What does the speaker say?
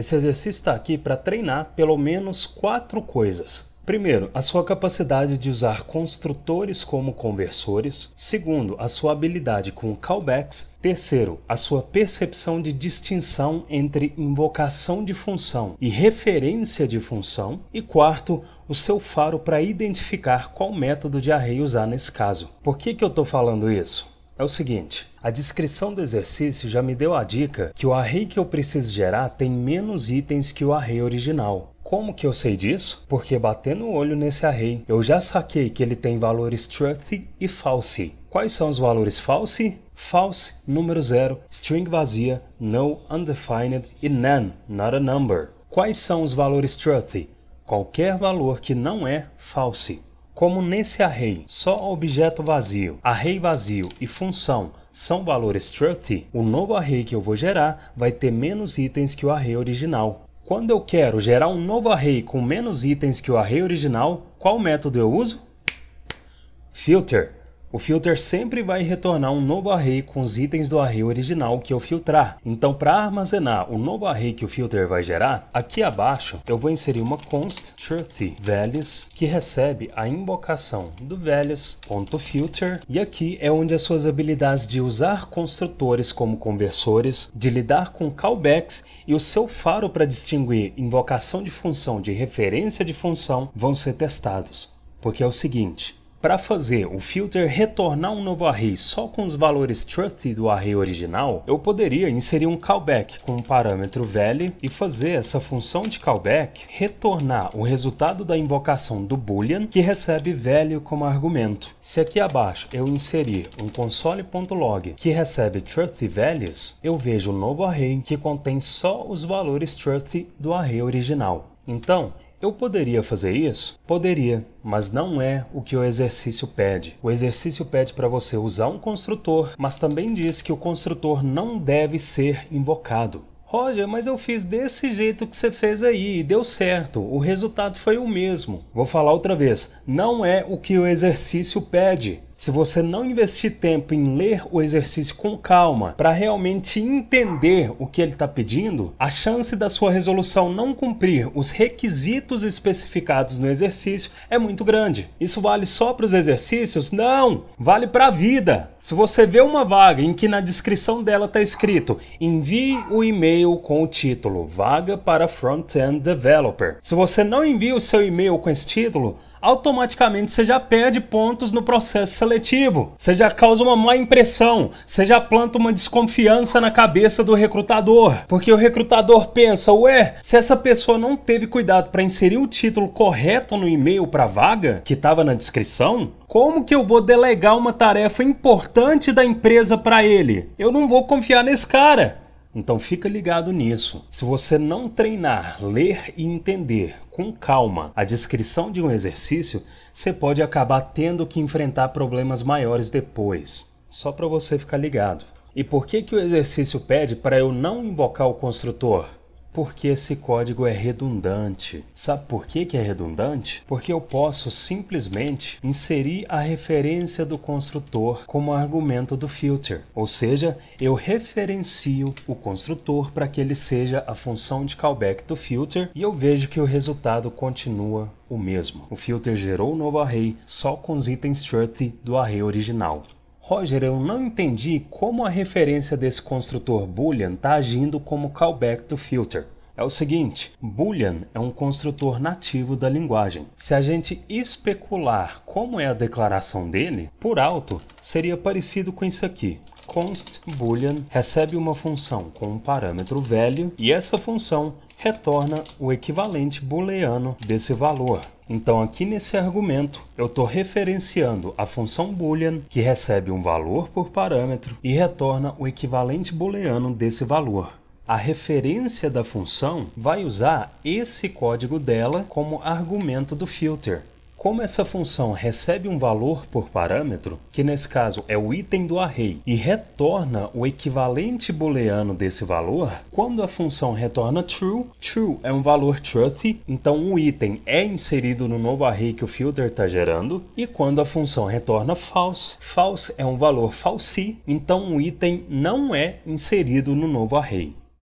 Esse exercício está aqui para treinar pelo menos quatro coisas. Primeiro, a sua capacidade de usar construtores como conversores. Segundo, a sua habilidade com callbacks. Terceiro, a sua percepção de distinção entre invocação de função e referência de função. E quarto, o seu faro para identificar qual método de array usar nesse caso. Por que, que eu estou falando isso? é o seguinte: a descrição do exercício já me deu a dica que o array que eu preciso gerar tem menos itens que o array original. Como que eu sei disso? Porque batendo o olho nesse array, eu já saquei que ele tem valores truthy e false. Quais são os valores false? False, número zero, string vazia, no, undefined e none, not a number. Quais são os valores truthy? Qualquer valor que não é false. Como nesse array só objeto vazio, array vazio e função são valores truthy, o novo array que eu vou gerar vai ter menos itens que o array original. Quando eu quero gerar um novo array com menos itens que o array original, qual método eu uso? Filter. O filter sempre vai retornar um novo array com os itens do array original que eu filtrar. Então, para armazenar o novo array que o filter vai gerar, aqui abaixo eu vou inserir uma const truthy values que recebe a invocação do values.filter e aqui é onde as suas habilidades de usar construtores como conversores, de lidar com callbacks e o seu faro para distinguir invocação de função de referência de função vão ser testados. Porque é o seguinte, para fazer o filter retornar um novo array só com os valores truth do array original, eu poderia inserir um callback com o um parâmetro value e fazer essa função de callback retornar o resultado da invocação do boolean que recebe value como argumento. Se aqui abaixo eu inserir um console.log que recebe truth values, eu vejo um novo array que contém só os valores truth do array original. Então, eu poderia fazer isso? Poderia, mas não é o que o exercício pede. O exercício pede para você usar um construtor, mas também diz que o construtor não deve ser invocado. Roger, mas eu fiz desse jeito que você fez aí e deu certo, o resultado foi o mesmo. Vou falar outra vez: não é o que o exercício pede se você não investir tempo em ler o exercício com calma para realmente entender o que ele está pedindo, a chance da sua resolução não cumprir os requisitos especificados no exercício é muito grande. Isso vale só para os exercícios? Não! Vale para a vida! Se você vê uma vaga em que na descrição dela está escrito envie o e-mail com o título Vaga para Front-End Developer. Se você não envia o seu e-mail com esse título, automaticamente você já perde pontos no processo seletivo seletivo, você já causa uma má impressão, você já planta uma desconfiança na cabeça do recrutador, porque o recrutador pensa, ué, se essa pessoa não teve cuidado para inserir o título correto no e-mail para vaga, que estava na descrição, como que eu vou delegar uma tarefa importante da empresa para ele? Eu não vou confiar nesse cara. Então fica ligado nisso. Se você não treinar, ler e entender com calma a descrição de um exercício, você pode acabar tendo que enfrentar problemas maiores depois. Só para você ficar ligado. E por que que o exercício pede para eu não invocar o construtor? porque esse código é redundante. Sabe por que, que é redundante? Porque eu posso simplesmente inserir a referência do construtor como argumento do filter, ou seja, eu referencio o construtor para que ele seja a função de callback do filter e eu vejo que o resultado continua o mesmo. O filter gerou um novo array só com os itens truth do array original. Roger, eu não entendi como a referência desse construtor Boolean está agindo como callback to filter. É o seguinte, Boolean é um construtor nativo da linguagem. Se a gente especular como é a declaração dele, por alto, seria parecido com isso aqui const boolean recebe uma função com um parâmetro velho e essa função retorna o equivalente booleano desse valor. Então aqui nesse argumento eu estou referenciando a função boolean que recebe um valor por parâmetro e retorna o equivalente booleano desse valor. A referência da função vai usar esse código dela como argumento do filter. Como essa função recebe um valor por parâmetro, que nesse caso é o item do array, e retorna o equivalente booleano desse valor, quando a função retorna true, true é um valor truthy, então o item é inserido no novo array que o filter está gerando, e quando a função retorna false, false é um valor falsi, então o item não é inserido no novo array.